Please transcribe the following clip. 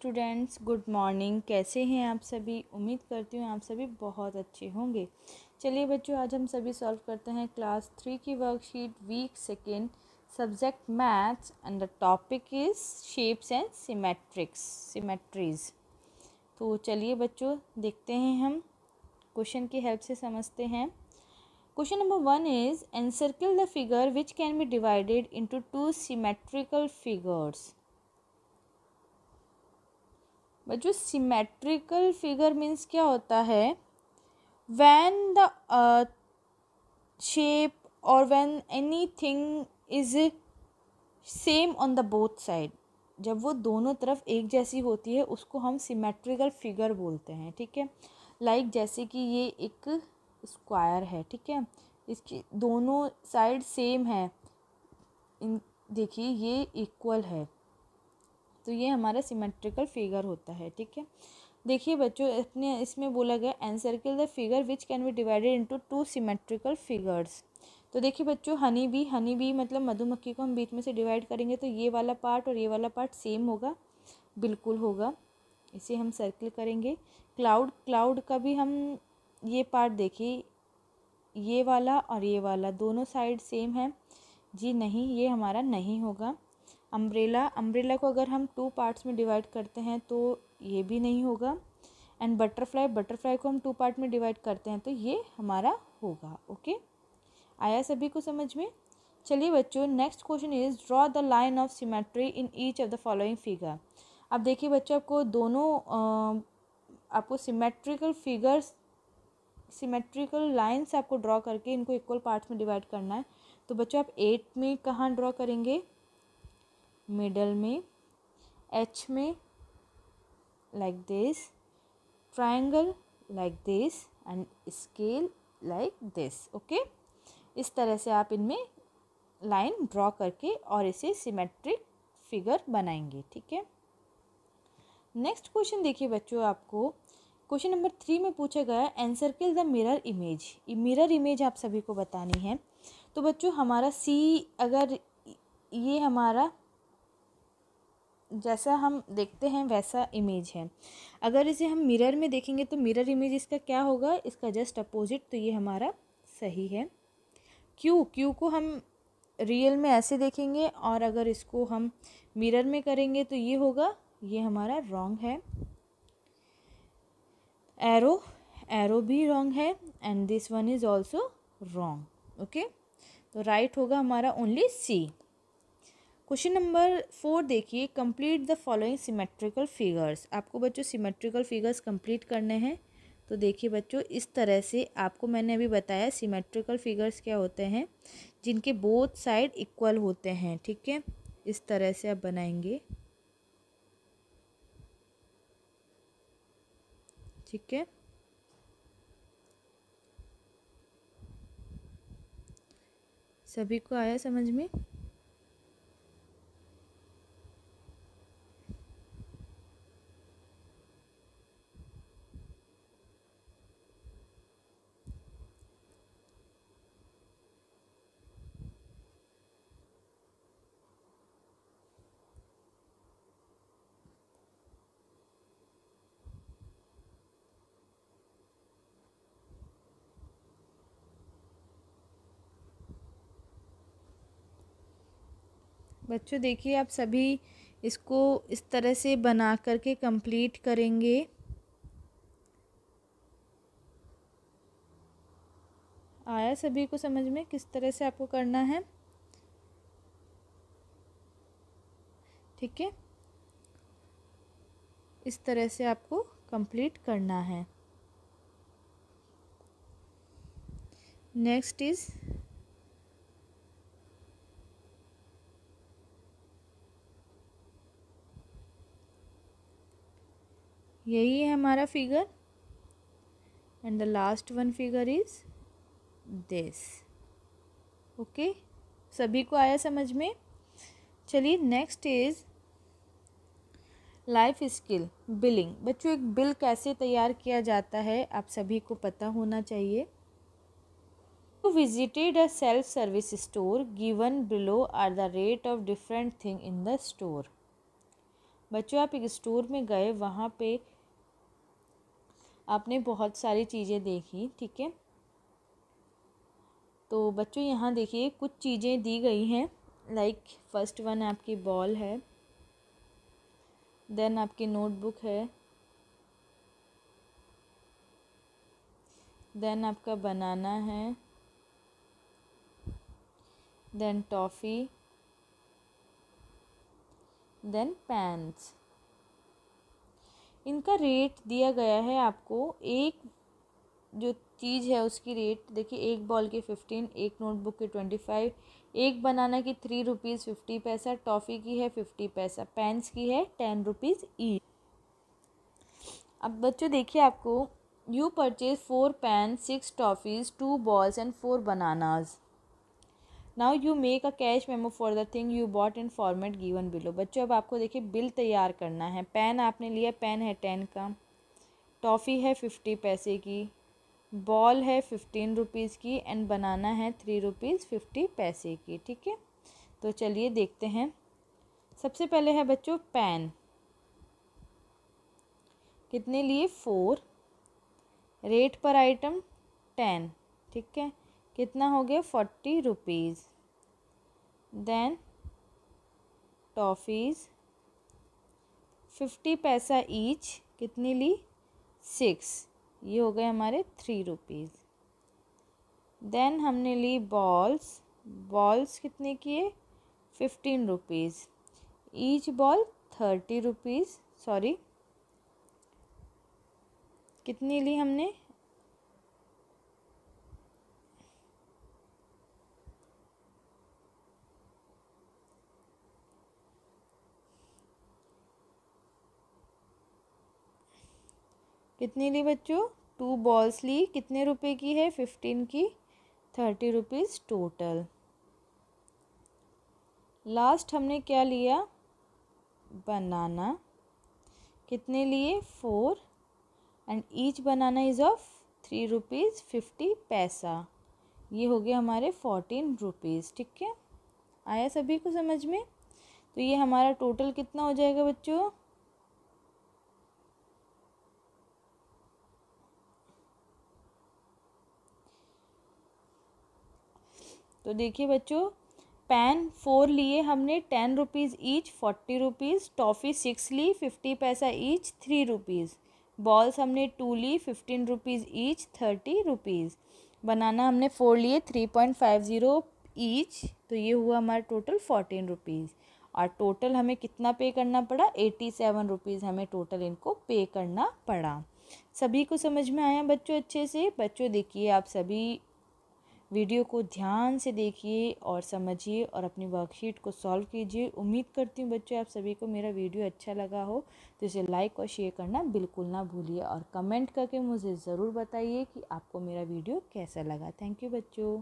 students good morning कैसे हैं आप सभी उम्मीद करती हूँ आप सभी बहुत अच्छे होंगे चलिए बच्चों आज हम सभी सॉल्व करते हैं क्लास थ्री की worksheet week second subject maths and the topic is shapes and symmetrics symmetries तो चलिए बच्चों देखते हैं हम क्वेश्चन की हेल्प से समझते हैं question number one is encircle the figure which can be divided into two symmetrical figures but जो सिमेट्रिकल फिगर मीन्स क्या होता है वैन द शेप और when anything is same on the both side जब वो दोनों तरफ एक जैसी होती है उसको हम सिमेट्रिकल फिगर बोलते हैं ठीक है लाइक like जैसे कि ये एक स्क्वायर है ठीक है इसकी दोनों साइड सेम है इन देखिए ये इक्वल है तो ये हमारा सिमेट्रिकल फिगर होता है ठीक है देखिए बच्चों अपने इसमें बोला गया encircle the figure which can be divided into two symmetrical figures तो देखिए बच्चों हनी भी हनी भी मतलब मधुमक्खी को हम बीच में से डिवाइड करेंगे तो ये वाला पार्ट और ये वाला पार्ट सेम होगा बिल्कुल होगा इसे हम सर्किल करेंगे क्लाउड क्लाउड का भी हम ये पार्ट देखिए ये वाला और ये वाला दोनों साइड सेम है जी नहीं ये हमारा नहीं होगा अम्ब्रेला अम्ब्रेला को अगर हम टू पार्ट्स में डिवाइड करते हैं तो ये भी नहीं होगा एंड बटरफ्लाई बटरफ्लाई को हम टू पार्ट में डिवाइड करते हैं तो ये हमारा होगा ओके आया सभी को समझ में चलिए बच्चों next question is draw the line of symmetry in each of the following figure अब देखिए बच्चों आपको दोनों आपको सिमेट्रिकल फिगर्स सिमेट्रिकल लाइन्स आपको ड्रॉ करके इनको इक्वल पार्ट्स में डिवाइड करना है तो बच्चों आप एट में कहाँ ड्रॉ करेंगे मिडल में एच में like this triangle like this and scale like this okay इस तरह से आप इनमें लाइन ड्रॉ करके और इसे सिमेट्रिक फिगर बनाएंगे ठीक है नेक्स्ट क्वेश्चन देखिए बच्चों आपको क्वेश्चन नंबर थ्री में पूछा गया encircle the mirror image mirror image आप सभी को बतानी है तो बच्चों हमारा सी अगर ये हमारा जैसा हम देखते हैं वैसा इमेज है अगर इसे हम मिरर में देखेंगे तो मिरर इमेज इसका क्या होगा इसका जस्ट अपोजिट तो ये हमारा सही है क्यू क्यू को हम रियल में ऐसे देखेंगे और अगर इसको हम मिरर में करेंगे तो ये होगा ये हमारा रॉन्ग है एरो एरो भी रॉन्ग है and this one is also wrong okay तो राइट होगा हमारा only C question number four देखिए complete the following symmetrical figures आपको बच्चों सिमेट्रिकल फिगर्स कंप्लीट करने हैं तो देखिए बच्चों इस तरह से आपको मैंने अभी बताया सिमेट्रिकल फिगर्स क्या होते हैं जिनके बोथ साइड इक्वल होते हैं ठीक है इस तरह से आप बनाएंगे ठीक है सभी को आया समझ में बच्चों देखिए आप सभी इसको इस तरह से बना करके कंप्लीट करेंगे आया सभी को समझ में किस तरह से आपको करना है ठीक है इस तरह से आपको कंप्लीट करना है नेक्स्ट इज़ यही है हमारा figure and the last one figure is this okay सभी को आया समझ में चलिए next is life skill billing बच्चों एक बिल कैसे तैयार किया जाता है आप सभी को पता होना चाहिए to visited a self service store given below are the rate of different thing in the store बच्चों आप एक स्टोर में गए वहाँ पे आपने बहुत सारी चीज़ें देखी ठीक है तो बच्चों यहाँ देखिए कुछ चीज़ें दी गई हैं लाइक फर्स्ट वन आपकी बॉल है देन आपकी नोटबुक है देन आपका बनाना है देन टॉफ़ी देन पैंस इनका रेट दिया गया है आपको एक जो चीज़ है उसकी रेट देखिए एक बॉल के फ़िफ्टीन एक नोटबुक के ट्वेंटी फाइव एक बनाना की three rupees fifty paisa toffee की है फिफ्टी पैसा पेंस की है टेन रुपीज़ ई अब बच्चों देखिए आपको you purchase four pen six toffees two balls and four bananas now you make a cash memo for the thing you bought in format given below बच्चों अब आपको देखिए बिल तैयार करना है पेन आपने लिया पेन है टेन का टॉफ़ी है फिफ्टी पैसे की बॉल है फिफ्टीन रुपीज़ की एंड बनाना है थ्री रुपीज़ फिफ्टी पैसे की ठीक है तो चलिए देखते हैं सबसे पहले है बच्चों पेन कितने लिए फोर रेट पर आइटम टेन ठीक है कितना हो गया forty rupees then toffees fifty पैसा ईच कितनी ली सिक्स ये हो गए हमारे थ्री रुपीज़ देन हमने ली बॉल्स बॉल्स कितने किए fifteen rupees each ball thirty rupees sorry कितनी ली हमने कितनी ली बच्चों टू बॉल्स ली कितने रुपए की है फिफ्टीन की थर्टी रुपीज़ टोटल लास्ट हमने क्या लिया बनाना कितने लिए four and each banana is of three rupees fifty पैसा ये हो गया हमारे फोर्टीन रुपीज़ ठीक है आया सभी को समझ में तो ये हमारा टोटल कितना हो जाएगा बच्चों तो देखिए बच्चों पेन फोर लिए हमने ten rupees each forty rupees toffee six ली फिफ्टी पैसा ईच थ्री रुपीज़ बॉल्स हमने टू ली fifteen rupees each thirty rupees banana हमने फोर लिए three point five zero each तो ये हुआ हमारा टोटल फोर्टीन रुपीज़ और टोटल हमें कितना पे करना पड़ा एटी सेवन रुपीज़ हमें टोटल इनको पे करना पड़ा सभी को समझ में आया बच्चों अच्छे से बच्चों देखिए आप सभी वीडियो को ध्यान से देखिए और समझिए और अपनी वर्कशीट को सॉल्व कीजिए उम्मीद करती हूँ बच्चों आप सभी को मेरा वीडियो अच्छा लगा हो तो इसे लाइक और शेयर करना बिल्कुल ना भूलिए और कमेंट करके मुझे ज़रूर बताइए कि आपको मेरा वीडियो कैसा लगा थैंक यू बच्चों